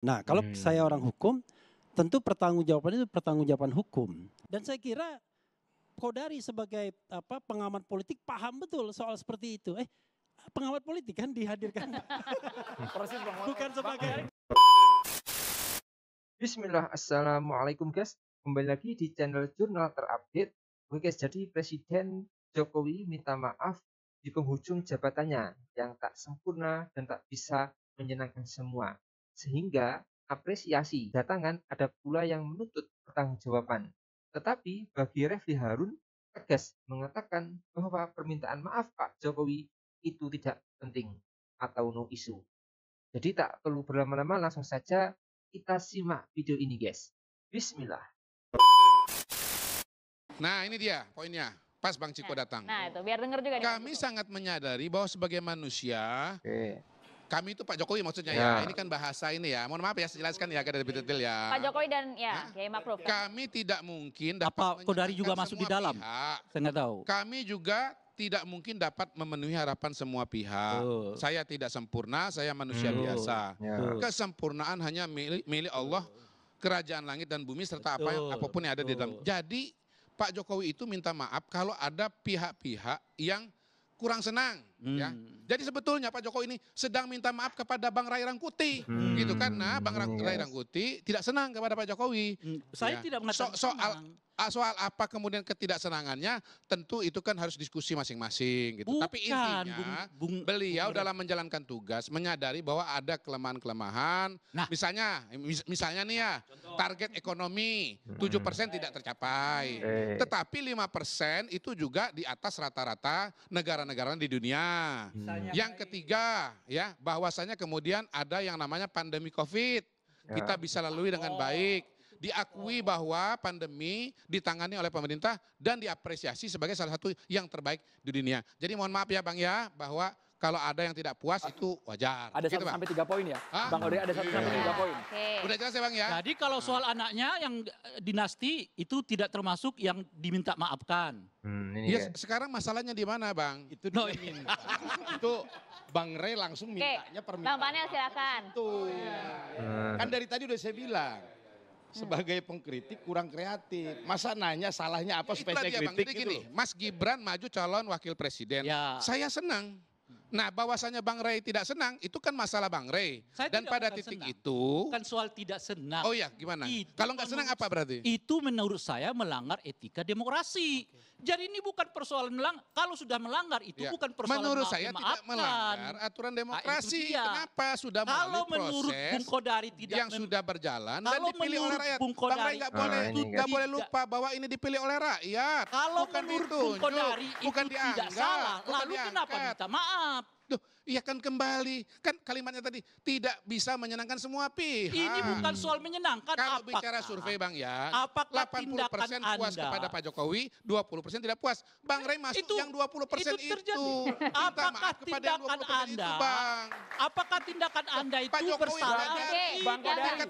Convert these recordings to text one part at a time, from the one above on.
Nah, kalau hmm. saya orang hukum, tentu pertanggungjawaban itu pertanggungjawaban hukum. Dan saya kira Kodari sebagai apa pengamat politik paham betul soal seperti itu. Eh, pengamat politik kan dihadirkan. Bukan sebagai Bismillah, Assalamualaikum guys. Kembali lagi di channel Jurnal Terupdate. Oke guys, jadi Presiden Jokowi minta maaf di penghujung jabatannya yang tak sempurna dan tak bisa menyenangkan semua. Sehingga apresiasi datangan ada pula yang menuntut pertanggungjawaban. Tetapi bagi Refli Harun, tegas mengatakan bahwa permintaan maaf Pak Jokowi itu tidak penting atau no issue. Jadi tak perlu berlama-lama langsung saja kita simak video ini guys. Bismillah. Nah ini dia poinnya. Pas Bang Ciko nah, datang. Nah itu biar dengar juga. Kami sangat menyadari bahwa sebagai manusia Oke. Kami itu Pak Jokowi maksudnya ya. ya. Ini kan bahasa ini ya. Mohon maaf ya jelaskan ya agar lebih detail ya. Pak Jokowi dan ya Kiai ya, Ma'ruf. Kami tidak mungkin dapat Apa Kodari juga masuk di dalam? Pihak. Saya enggak tahu. Kami juga tidak mungkin dapat memenuhi harapan semua pihak. Uh. Saya tidak sempurna, saya manusia uh. biasa. Uh. Kesempurnaan hanya milik, milik Allah, kerajaan langit dan bumi serta apa yang apapun yang ada uh. di dalam. Jadi Pak Jokowi itu minta maaf kalau ada pihak-pihak yang kurang senang Ya. Hmm. Ya. Jadi sebetulnya Pak Jokowi ini sedang minta maaf kepada Bang Rai Rangkuti, hmm. gitu karena Bang yes. Rai Rangkuti tidak senang kepada Pak Jokowi. Hmm. Saya ya. tidak mengatakan so, soal soal apa kemudian ketidaksenangannya tentu itu kan harus diskusi masing-masing gitu. Tapi intinya bung, bung, beliau bung, dalam menjalankan tugas menyadari bahwa ada kelemahan-kelemahan. Nah, misalnya mis, misalnya nih ya, target ekonomi hmm. tujuh persen tidak tercapai. Hmm. Tetapi lima persen itu juga di atas rata-rata negara-negara di dunia Nah, yang ketiga ya, bahwasanya kemudian ada yang namanya pandemi Covid. Ya. Kita bisa lalui dengan oh. baik. Diakui bahwa pandemi ditangani oleh pemerintah dan diapresiasi sebagai salah satu yang terbaik di dunia. Jadi mohon maaf ya Bang ya bahwa kalau ada yang tidak puas ah. itu wajar. Ada gitu, satu sampai tiga poin ya, Bang Ode. Ada satu sampai tiga iya. poin. Udah jelas ya Bang ya. Jadi kalau nah. soal anaknya yang eh, dinasti itu tidak termasuk yang diminta maafkan. Hmm, ya, sekarang masalahnya di mana Bang? Itu dia oh, iya. minta. itu Bang Rey langsung mintanya permintaan. Bang Panel silakan. Tuh. Oh, iya. hmm. Kan dari tadi udah saya bilang hmm. sebagai pengkritik kurang kreatif. Masa nanya salahnya apa ya, supaya saya kritik gitu? Mas Gibran maju calon wakil presiden. Ya. Saya senang. Nah, bahwasanya Bang Rey tidak senang itu kan masalah Bang Rey. Saya Dan pada titik senang. itu kan soal tidak senang. Oh iya, gimana? Itu Kalau nggak senang apa berarti? Itu menurut saya melanggar etika demokrasi. Okay. Jadi ini bukan persoalan melanggar. Kalau sudah melanggar itu ya. bukan persoalan Menurut saya maafkan. tidak melanggar aturan nah, demokrasi. Nah, Kenapa sudah melalui Kalau menurut Bung Kodari tidak yang sudah berjalan Kalau dan dipilih oleh rakyat. Bung Kodari, Bang Rey nggak boleh nggak boleh lupa bahwa ini dipilih oleh rakyat. Kalau bukan menurut itu, Bung Kodari itu bukan dianggap, tidak salah. Lalu kenapa minta maaf? up Duh, ia akan kembali. Kan kalimatnya tadi, tidak bisa menyenangkan semua pihak. Ini bukan soal menyenangkan. Kalau apakah, bicara survei Bang ya, apakah 80% persen puas anda? kepada Pak Jokowi, 20% persen tidak puas. Bang Ray masuk itu, yang 20% persen itu. Terjadi. itu. Apakah tindakan Anda, itu, bang. apakah tindakan Anda itu Pak Jokowi bersalah? Okay. Bang Kodari,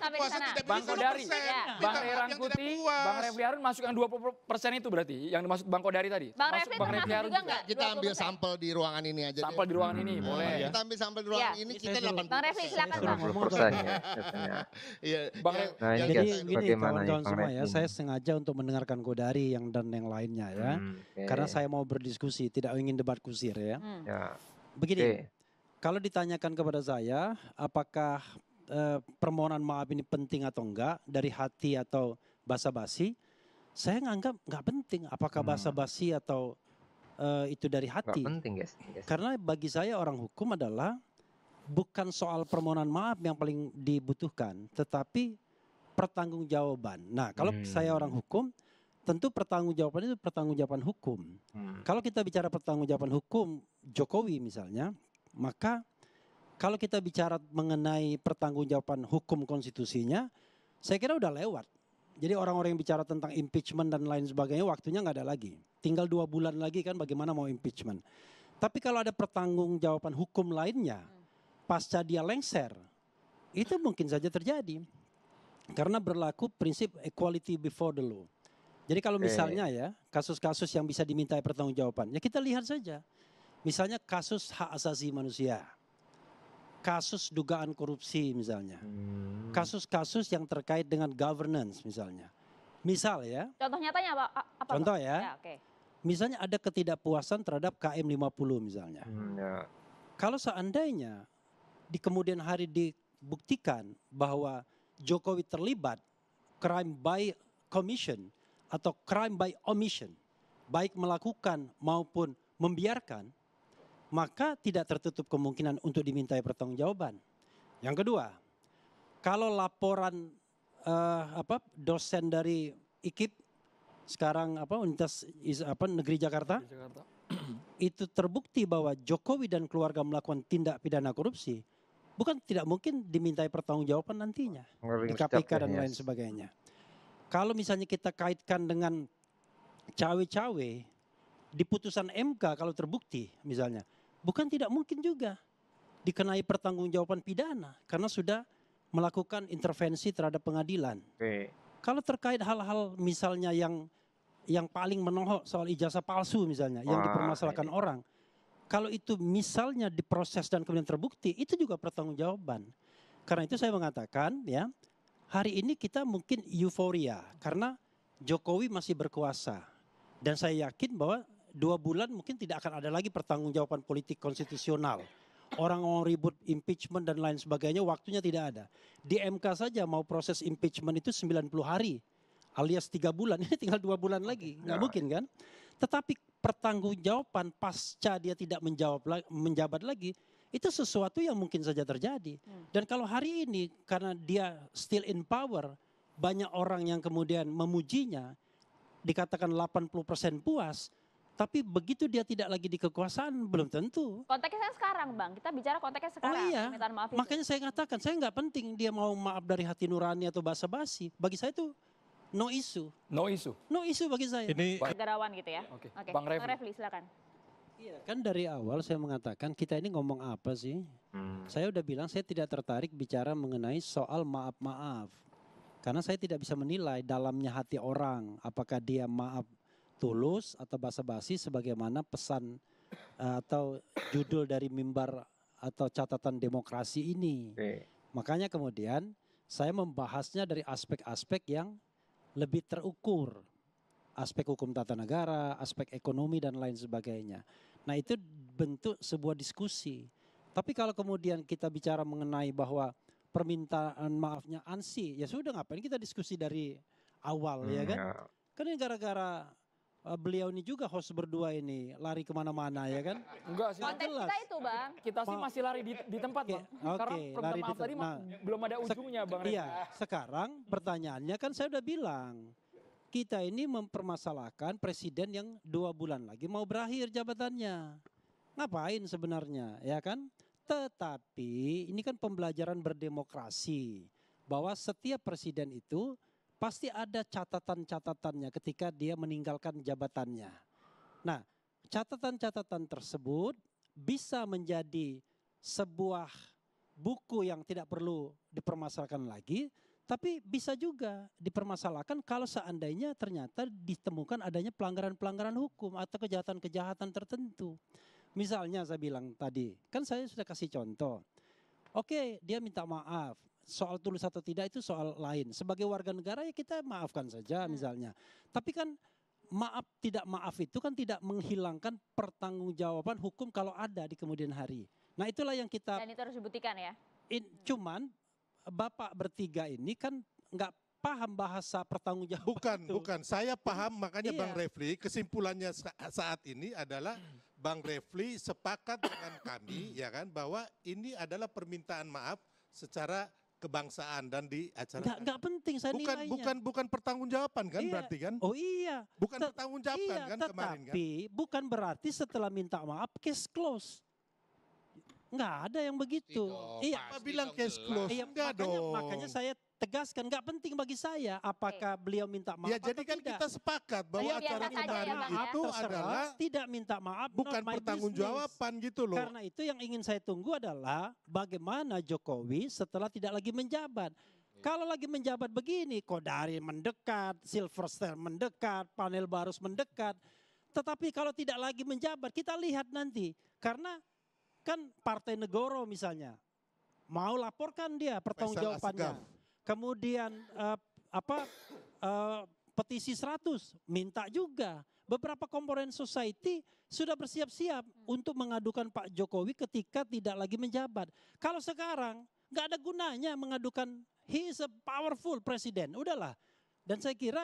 Bang Kodari, iya. Bang Ray Rangkuti, Bang Refli Harun masuk yang 20% persen itu berarti, yang dimaksud Bang Kodari tadi. Bang Refli termasuk juga enggak? Kita ambil sampel di ruangan ini aja. Sampel di ruangan ini ini hmm. boleh. Iya. Kita ambil sampai ruang ya. ini kita delapan Bang Refli silakan Bang. persen ya. Iya, Bang ya, nah, ini jadi gini kawan-kawan semua ya, saya sengaja untuk mendengarkan Godari yang dan yang lainnya ya. Hmm, okay. Karena saya mau berdiskusi, tidak ingin debat kusir ya. Hmm. ya. ya. Begini, okay. kalau ditanyakan kepada saya apakah eh, permohonan maaf ini penting atau enggak dari hati atau basa-basi, saya nganggap nggak penting apakah hmm. basa-basi atau uh, itu dari hati. penting guys. Karena bagi saya orang hukum adalah bukan soal permohonan maaf yang paling dibutuhkan, tetapi pertanggungjawaban. Nah, kalau hmm. saya orang hukum, tentu pertanggungjawaban itu pertanggungjawaban hukum. Hmm. Kalau kita bicara pertanggungjawaban hukum Jokowi misalnya, maka kalau kita bicara mengenai pertanggungjawaban hukum konstitusinya, saya kira udah lewat. Jadi orang-orang yang bicara tentang impeachment dan lain sebagainya waktunya nggak ada lagi. Tinggal dua bulan lagi kan bagaimana mau impeachment. Tapi kalau ada pertanggung jawaban hukum lainnya, pasca dia lengser, itu mungkin saja terjadi. Karena berlaku prinsip equality before the law. Jadi kalau misalnya ya, kasus-kasus yang bisa dimintai pertanggungjawaban, ya kita lihat saja. Misalnya kasus hak asasi manusia kasus dugaan korupsi misalnya. Hmm. Kasus-kasus yang terkait dengan governance misalnya. Misal ya. Contoh nyatanya apa? apa contoh ya. ya okay. Misalnya ada ketidakpuasan terhadap KM 50 misalnya. Hmm, ya. Kalau seandainya di kemudian hari dibuktikan bahwa Jokowi terlibat crime by commission atau crime by omission, baik melakukan maupun membiarkan, maka tidak tertutup kemungkinan untuk dimintai pertanggungjawaban. Yang kedua, kalau laporan uh, apa dosen dari IKIP sekarang apa Universitas apa Negeri Jakarta, Jakarta itu terbukti bahwa Jokowi dan keluarga melakukan tindak pidana korupsi, bukan tidak mungkin dimintai pertanggungjawaban nantinya di KPK ya, dan iya. lain sebagainya. Kalau misalnya kita kaitkan dengan cawe-cawe di putusan MK kalau terbukti misalnya, Bukan tidak mungkin juga dikenai pertanggungjawaban pidana karena sudah melakukan intervensi terhadap pengadilan. Oke. Kalau terkait hal-hal misalnya yang yang paling menohok soal ijazah palsu misalnya Wah, yang dipermasalahkan iya. orang. Kalau itu misalnya diproses dan kemudian terbukti, itu juga pertanggungjawaban. Karena itu saya mengatakan ya, hari ini kita mungkin euforia karena Jokowi masih berkuasa. Dan saya yakin bahwa dua bulan mungkin tidak akan ada lagi pertanggungjawaban politik konstitusional. Orang mau ribut impeachment dan lain sebagainya waktunya tidak ada. Di MK saja mau proses impeachment itu 90 hari alias tiga bulan ini tinggal dua bulan lagi nggak ya. mungkin kan tetapi pertanggungjawaban pasca dia tidak menjawab menjabat lagi itu sesuatu yang mungkin saja terjadi hmm. dan kalau hari ini karena dia still in power banyak orang yang kemudian memujinya dikatakan 80% puas tapi begitu dia tidak lagi di kekuasaan, belum hmm. tentu. Konteksnya sekarang Bang, kita bicara konteksnya sekarang. Oh iya, maaf makanya saya katakan, saya nggak penting dia mau maaf dari hati nurani atau bahasa basi Bagi saya itu no issue. No issue? No issue bagi saya. Ini... Garawan gitu ya? Oke, okay. okay. Bang Refli. Bang Refli silakan. Iya, kan dari awal saya mengatakan kita ini ngomong apa sih? Hmm. Saya udah bilang saya tidak tertarik bicara mengenai soal maaf-maaf. Karena saya tidak bisa menilai dalamnya hati orang apakah dia maaf tulus atau basa-basi sebagaimana pesan eh, atau judul dari mimbar atau catatan demokrasi ini. Okay. Makanya kemudian saya membahasnya dari aspek-aspek yang lebih terukur. Aspek hukum tata negara, aspek ekonomi dan lain sebagainya. Nah itu bentuk sebuah diskusi. Tapi kalau kemudian kita bicara mengenai bahwa permintaan maafnya Ansi, ya sudah ngapain kita diskusi dari awal ya hmm, kan? ya kan? Ya. Karena gara-gara Eh, beliau ini juga host berdua ini lari kemana-mana ya kan? Enggak sih. Konten kita itu bang. Kita sih masih lari di, di tempat okay, bang. Karena lari maaf tadi nah, belum ada ujungnya bang. Iya. Sekarang pertanyaannya kan saya udah bilang kita ini mempermasalahkan presiden yang dua bulan lagi mau berakhir jabatannya. Ngapain sebenarnya ya kan? Tetapi ini kan pembelajaran berdemokrasi bahwa setiap presiden itu pasti ada catatan-catatannya ketika dia meninggalkan jabatannya. Nah, catatan-catatan tersebut bisa menjadi sebuah buku yang tidak perlu dipermasalahkan lagi, tapi bisa juga dipermasalahkan kalau seandainya ternyata ditemukan adanya pelanggaran-pelanggaran hukum atau kejahatan-kejahatan tertentu. Misalnya saya bilang tadi, kan saya sudah kasih contoh. Oke, dia minta maaf soal tulus atau tidak itu soal lain. Sebagai warga negara ya kita maafkan saja hmm. misalnya. Tapi kan maaf tidak maaf itu kan tidak menghilangkan pertanggungjawaban hukum kalau ada di kemudian hari. Nah itulah yang kita. Dan itu harus dibuktikan ya. In, Cuman bapak bertiga ini kan nggak paham bahasa pertanggungjawaban. Bukan, itu. bukan. Saya paham makanya iya. Bang Refli kesimpulannya saat ini adalah Bang Refli sepakat dengan kami ya kan bahwa ini adalah permintaan maaf secara kebangsaan dan di acara nggak, nggak penting saya bukan nilainya. bukan bukan pertanggungjawaban kan iya. berarti kan oh iya bukan pertanggungjawaban iya, kan tetapi, kemarin kan tapi bukan berarti setelah minta maaf case close Enggak ada yang begitu. iya, apa bilang case close? Iya, Enggak makanya, dong. Makanya saya tegaskan nggak penting bagi saya apakah beliau minta maaf ya, atau jadi kan kita sepakat bahwa iya, ya, acara kita ya, itu ya. adalah tidak minta maaf bukan pertanggungjawaban gitu loh. Karena itu yang ingin saya tunggu adalah bagaimana Jokowi setelah tidak lagi menjabat. Iya. Kalau lagi menjabat begini, Kodari mendekat, star mendekat, panel barus mendekat. Tetapi kalau tidak lagi menjabat, kita lihat nanti. Karena Kan partai negoro misalnya. Mau laporkan dia pertanggungjawabannya. Kemudian uh, apa uh, petisi 100 minta juga. Beberapa komponen society sudah bersiap-siap untuk mengadukan Pak Jokowi ketika tidak lagi menjabat. Kalau sekarang nggak ada gunanya mengadukan he is a powerful president. Udahlah. Dan saya kira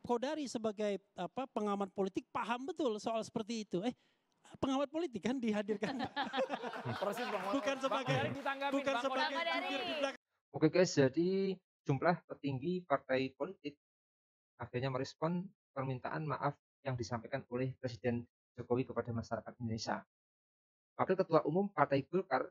Kodari sebagai apa pengamat politik paham betul soal seperti itu. Eh, pengamat politik kan dihadirkan. Persis bukan sebagai bukan sebagai jubir di belakang. Oke guys, jadi jumlah petinggi partai politik akhirnya merespon permintaan maaf yang disampaikan oleh Presiden Jokowi kepada masyarakat Indonesia. Wakil Ketua Umum Partai Golkar,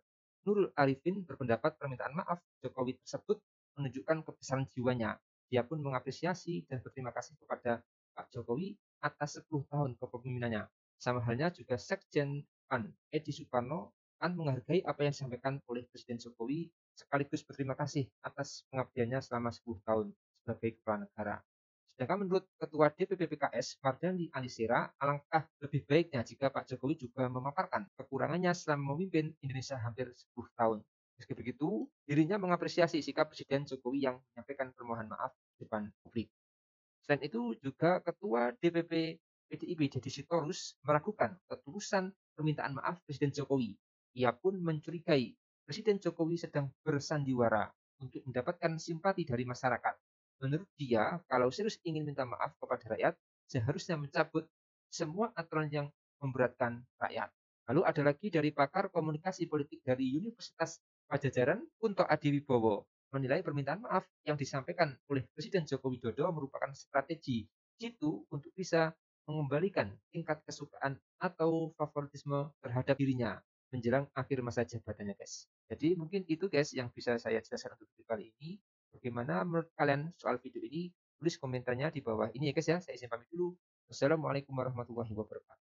Nurul Arifin berpendapat permintaan maaf Jokowi tersebut menunjukkan kebesaran jiwanya. Dia pun mengapresiasi dan berterima kasih kepada Pak Jokowi atas 10 tahun kepemimpinannya. Sama halnya juga Sekjen PAN Edi Suparno PAN menghargai apa yang disampaikan oleh Presiden Jokowi sekaligus berterima kasih atas pengabdiannya selama 10 tahun sebagai kepala negara. Sedangkan menurut Ketua DPP PKS Mardani Alisera, alangkah lebih baiknya jika Pak Jokowi juga memaparkan kekurangannya selama memimpin Indonesia hampir 10 tahun. Meski begitu, dirinya mengapresiasi sikap Presiden Jokowi yang menyampaikan permohonan maaf di depan publik. Selain itu juga Ketua DPP PDIP jadi Sitorus meragukan ketulusan permintaan maaf Presiden Jokowi. Ia pun mencurigai Presiden Jokowi sedang bersandiwara untuk mendapatkan simpati dari masyarakat. Menurut dia, kalau serius ingin minta maaf kepada rakyat, seharusnya mencabut semua aturan yang memberatkan rakyat. Lalu ada lagi dari pakar komunikasi politik dari Universitas Pajajaran, Kunto Adiwibowo, menilai permintaan maaf yang disampaikan oleh Presiden Joko Widodo merupakan strategi jitu untuk bisa mengembalikan tingkat kesukaan atau favoritisme terhadap dirinya menjelang akhir masa jabatannya guys. Jadi mungkin itu guys yang bisa saya jelaskan untuk video kali ini. Bagaimana menurut kalian soal video ini? Tulis komentarnya di bawah ini ya guys ya. Saya izin pamit dulu. Wassalamualaikum warahmatullahi wabarakatuh.